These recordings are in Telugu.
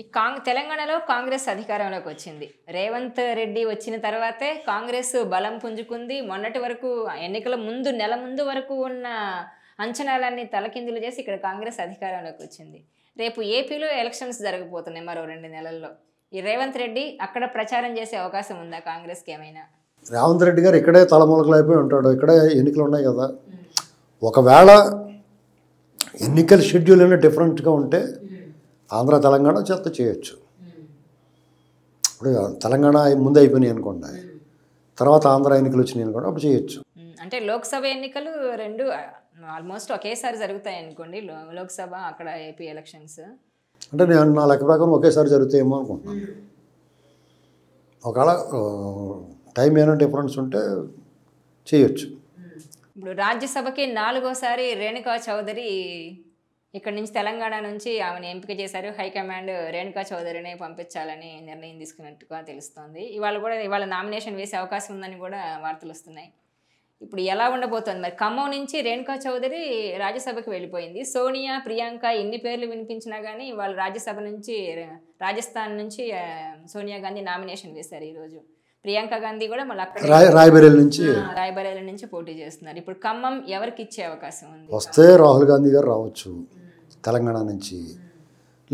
ఈ కాంగ్ తెలంగాణలో కాంగ్రెస్ అధికారంలోకి వచ్చింది రేవంత్ రెడ్డి వచ్చిన తర్వాతే కాంగ్రెస్ బలం పుంజుకుంది మొన్నటి వరకు ఎన్నికల ముందు నెల ముందు వరకు ఉన్న అంచనాలన్నీ తలకిందులు చేసి ఇక్కడ కాంగ్రెస్ అధికారంలోకి వచ్చింది రేపు ఏపీలో ఎలక్షన్స్ జరగబోతున్నాయి మరో రెండు నెలల్లో ఈ రేవంత్ రెడ్డి అక్కడ ప్రచారం చేసే అవకాశం ఉందా కాంగ్రెస్కి ఏమైనా రేవంత్ రెడ్డి గారు ఇక్కడే తలమూలకలైపోయి ఉంటాడు ఇక్కడే ఎన్నికలు ఉన్నాయి కదా ఒకవేళ ఎన్నికల షెడ్యూల్ అనేది డిఫరెంట్గా ఉంటే ఆంధ్ర తెలంగాణ చేత చేయొచ్చు ఇప్పుడు తెలంగాణ ముందు అయిపోయినాయి అనుకోండి తర్వాత ఆంధ్ర ఎన్నికలు వచ్చినాయి అనుకోండి అప్పుడు చేయొచ్చు అంటే లోక్సభ ఎన్నికలు రెండు ఆల్మోస్ట్ ఒకేసారి జరుగుతాయి అనుకోండి లోక్సభ అక్కడ ఏపీ ఎలక్షన్స్ అంటే నేను నా లెక్క ప్రకారం ఒకేసారి జరుగుతాయేమో అనుకుంటున్నాను ఒకవేళ టైం ఏమైనా డిఫరెన్స్ ఉంటే చేయొచ్చు ఇప్పుడు రాజ్యసభకి నాలుగోసారి రేణుకా చౌదరి ఇక్కడ నుంచి తెలంగాణ నుంచి ఆమెను ఎంపిక చేశారు హైకమాండ్ రేణుకా చౌదరిని పంపించాలని నిర్ణయం తీసుకున్నట్టుగా తెలుస్తోంది ఇవాళ కూడా ఇవాళ నామినేషన్ వేసే అవకాశం ఉందని కూడా వార్తలు వస్తున్నాయి ఇప్పుడు ఎలా ఉండబోతోంది మరి ఖమ్మం నుంచి రేణుకా చౌదరి రాజ్యసభకు వెళ్ళిపోయింది సోనియా ప్రియాంక ఎన్ని పేర్లు వినిపించినా కానీ వాళ్ళు రాజ్యసభ నుంచి రాజస్థాన్ నుంచి సోనియా గాంధీ నామినేషన్ వేశారు ఈరోజు ప్రియాంక గాంధీ కూడా మళ్ళీ అక్కడ రాయబరేలి నుంచి రాయబరేలు నుంచి పోటీ చేస్తున్నారు ఇప్పుడు ఖమ్మం ఎవరికి ఇచ్చే అవకాశం ఉంది వస్తే రాహుల్ గాంధీ గారు రావచ్చు తెలంగాణ నుంచి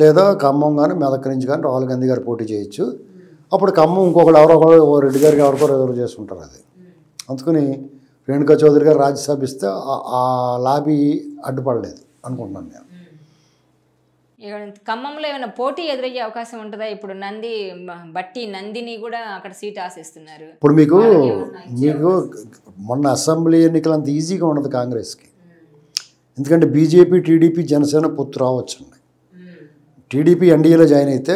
లేదా ఖమ్మం కానీ మెదక్ నుంచి కానీ రాహుల్ గాంధీ గారు పోటీ చేయొచ్చు అప్పుడు ఖమ్మం ఇంకొకరు ఎవరో ఒకరు రెడ్డి గారికి ఎవరికో రిజర్వ్ చేసుకుంటారు అది అందుకని రేణుకా చౌదరి గారు రాజ్యసభ ఇస్తే ఆ లాబీ అడ్డుపడలేదు అనుకుంటున్నాను నేను ఖమ్మంలో ఏమైనా పోటీ ఎదురయ్యే అవకాశం ఉంటుందా ఇప్పుడు నంది బట్టి నందిని కూడా అక్కడ సీట్ ఆశిస్తున్నారు ఇప్పుడు మీకు మీకు మొన్న అసెంబ్లీ ఎన్నికలు అంత ఈజీగా ఉండదు కాంగ్రెస్కి ఎందుకంటే బీజేపీ టీడీపీ జనసేన పొత్తు రావచ్చండి టీడీపీ ఎన్డీఏలో జాయిన్ అయితే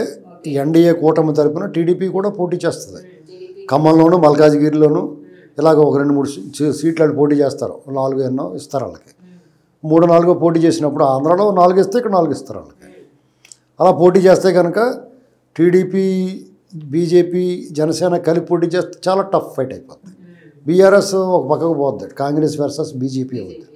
ఈ ఎన్డీఏ కూటమి తరపున టీడీపీ కూడా పోటీ చేస్తుంది ఖమ్మంలోను మల్కాజ్గిరిలోను ఇలాగ ఒక రెండు మూడు సీట్లు పోటీ చేస్తారు నాలుగు ఎన్నో ఇస్తారు వాళ్ళకి మూడు నాలుగో పోటీ చేసినప్పుడు ఆంధ్రాలో నాలుగు ఇస్తే ఇక్కడ నాలుగు ఇస్తారు వాళ్ళకి అలా పోటీ చేస్తే కనుక టీడీపీ బీజేపీ జనసేన కలిపి పోటీ చేస్తే చాలా టఫ్ ఫైట్ అయిపోతుంది బీఆర్ఎస్ ఒక పక్కకు పోద్ది కాంగ్రెస్ వర్సెస్ బీజేపీ అవుతుంది